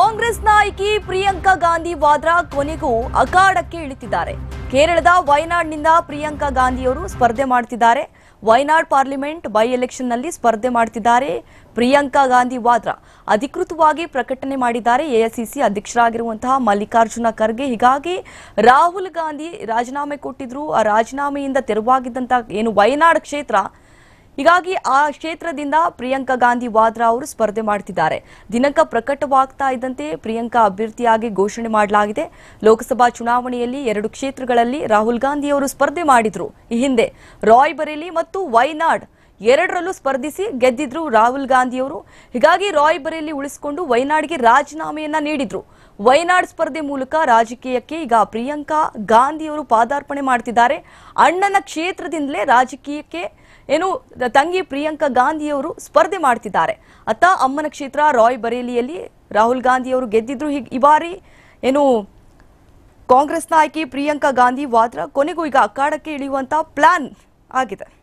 ಕಾಂಗ್ರೆಸ್ ನಾಯಕಿ ಪ್ರಿಯಾಂಕಾ ಗಾಂಧಿ ವಾದ್ರಾ ಕೊನೆಗೂ ಅಖಾಡಕ್ಕೆ ಇಳಿತಿದ್ದಾರೆ ಕೇರಳದ ವಯನಾಡ್ನಿಂದ ಪ್ರಿಯಾಂಕಾ ಗಾಂಧಿಯವರು ಸ್ಪರ್ಧೆ ಮಾಡ್ತಿದ್ದಾರೆ ವಯನಾಡ್ ಪಾರ್ಲಿಮೆಂಟ್ ಬೈ ಎಲೆಕ್ಷನ್ನಲ್ಲಿ ಸ್ಪರ್ಧೆ ಮಾಡ್ತಿದ್ದಾರೆ ಪ್ರಿಯಾಂಕಾ ಗಾಂಧಿ ವಾದ್ರಾ ಅಧಿಕೃತವಾಗಿ ಪ್ರಕಟಣೆ ಮಾಡಿದ್ದಾರೆ ಎಐಸಿಸಿ ಅಧ್ಯಕ್ಷರಾಗಿರುವಂತಹ ಮಲ್ಲಿಕಾರ್ಜುನ ಖರ್ಗೆ ಹೀಗಾಗಿ ರಾಹುಲ್ ಗಾಂಧಿ ರಾಜೀನಾಮೆ ಕೊಟ್ಟಿದ್ರು ಆ ರಾಜೀನಾಮೆಯಿಂದ ತೆರವಾಗಿದ್ದಂತಹ ಏನು ವಯನಾಡ್ ಕ್ಷೇತ್ರ ಹೀಗಾಗಿ ಆ ಕ್ಷೇತ್ರದಿಂದ ಪ್ರಿಯಾಂಕಾ ಗಾಂಧಿ ವಾದ್ರಾ ಅವರು ಸ್ಪರ್ಧೆ ಮಾಡುತ್ತಿದ್ದಾರೆ ದಿನಾಂಕ ಪ್ರಕಟವಾಗ್ತಾ ಇದ್ದಂತೆ ಪ್ರಿಯಾಂಕಾ ಅಭ್ಯರ್ಥಿಯಾಗಿ ಘೋಷಣೆ ಮಾಡಲಾಗಿದೆ ಲೋಕಸಭಾ ಚುನಾವಣೆಯಲ್ಲಿ ಎರಡು ಕ್ಷೇತ್ರಗಳಲ್ಲಿ ರಾಹುಲ್ ಗಾಂಧಿ ಅವರು ಸ್ಪರ್ಧೆ ಮಾಡಿದ್ರು ಈ ಹಿಂದೆ ರಾಯ್ ಬರೇಲಿ ಮತ್ತು ವೈನಾಡ್ ಎರಡರಲ್ಲೂ ಸ್ಪರ್ಧಿಸಿ ಗೆದ್ದಿದ್ರು ರಾಹುಲ್ ಗಾಂಧಿಯವರು ಹೀಗಾಗಿ ರಾಯ್ ಬರೇಲಿ ಉಳಿಸಿಕೊಂಡು ವೈನಾಡ್ಗೆ ರಾಜೀನಾಮೆಯನ್ನ ನೀಡಿದ್ರು ವಯನಾಡ್ ಸ್ಪರ್ಧೆ ಮೂಲಕ ರಾಜಕೀಯಕ್ಕೆ ಈಗ ಪ್ರಿಯಾಂಕಾ ಗಾಂಧಿಯವರು ಪಾದಾರ್ಪಣೆ ಮಾಡ್ತಿದ್ದಾರೆ ಅಣ್ಣನ ಕ್ಷೇತ್ರದಿಂದಲೇ ರಾಜಕೀಯಕ್ಕೆ ಏನು ತಂಗಿ ಪ್ರಿಯಾಂಕಾ ಗಾಂಧಿಯವರು ಸ್ಪರ್ಧೆ ಮಾಡ್ತಿದ್ದಾರೆ ಅತ್ತ ಅಮ್ಮನ ಕ್ಷೇತ್ರ ರಾಯ್ ಬರೇಲಿಯಲ್ಲಿ ರಾಹುಲ್ ಗಾಂಧಿಯವರು ಗೆದ್ದಿದ್ರು ಈ ಬಾರಿ ಏನು ಕಾಂಗ್ರೆಸ್ ನಾಯಕಿ ಪ್ರಿಯಾಂಕಾ ಗಾಂಧಿ ವಾದ್ರಾ ಕೊನೆಗೂ ಈಗ ಅಖಾಡಕ್ಕೆ ಇಳಿಯುವಂತಹ ಪ್ಲಾನ್ ಆಗಿದೆ